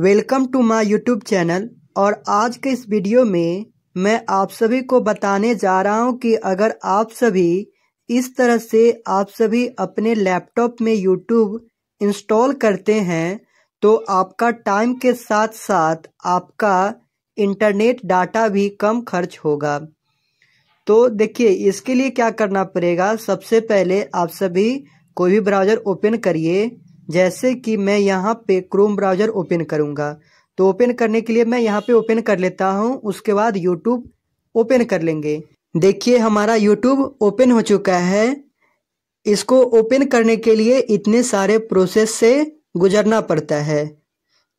welcome to my YouTube channel और आज के इस वीडियो में मैं आप सभी को बताने जा रहा हूं कि अगर आप सभी इस तरह से आप सभी अपने लैपटॉप में यूट्यूब इंस्टॉल करते हैं तो आपका टाइम के साथ साथ आपका इंटरनेट डाटा भी कम खर्च होगा तो देखिए इसके लिए क्या करना पड़ेगा सबसे पहले आप सभी कोई भी ब्राउज़र ओपन करिए जैसे कि मैं यहाँ पे क्रोम ब्राउज़र ओपन करूँगा तो ओपन करने के लिए मैं यहाँ पे ओपन कर लेता हूँ उसके बाद यूट्यूब ओपन कर लेंगे देखिए हमारा यूट्यूब ओपन हो चुका है इसको ओपन करने के लिए इतने सारे प्रोसेस से गुजरना पड़ता है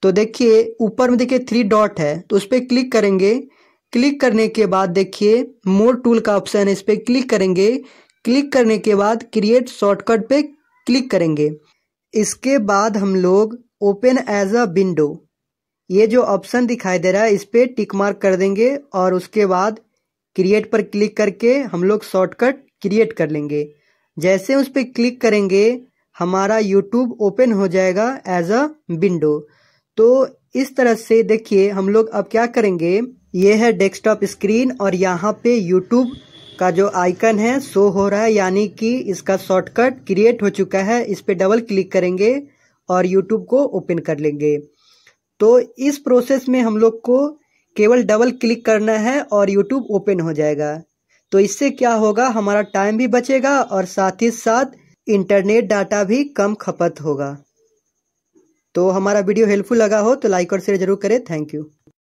तो देखिए ऊपर में देखिए थ्री डॉट है तो उस पर क्लिक करेंगे क्लिक करने के बाद देखिए मोर टूल का ऑप्शन है इस पर क्लिक करेंगे क्लिक करने के बाद क्रिएट शॉर्टकट पे क्लिक करेंगे इसके बाद हम लोग ओपन एज अ विंडो ये जो ऑप्शन दिखाई दे रहा है इस पर टिक मार्क कर देंगे और उसके बाद क्रिएट पर क्लिक करके हम लोग शॉर्टकट क्रिएट कर लेंगे जैसे उस पर क्लिक करेंगे हमारा यूट्यूब ओपन हो जाएगा एज अ विंडो तो इस तरह से देखिए हम लोग अब क्या करेंगे ये है डेस्कटॉप स्क्रीन और यहाँ पे यूट्यूब का जो आइकन है शो हो रहा है यानी कि इसका शॉर्टकट क्रिएट हो चुका है इस पर डबल क्लिक करेंगे और यूट्यूब को ओपन कर लेंगे तो इस प्रोसेस में हम लोग को केवल डबल क्लिक करना है और यूट्यूब ओपन हो जाएगा तो इससे क्या होगा हमारा टाइम भी बचेगा और साथ ही साथ इंटरनेट डाटा भी कम खपत होगा तो हमारा वीडियो हेल्पफुल लगा हो तो लाइक और शेयर जरूर करें थैंक यू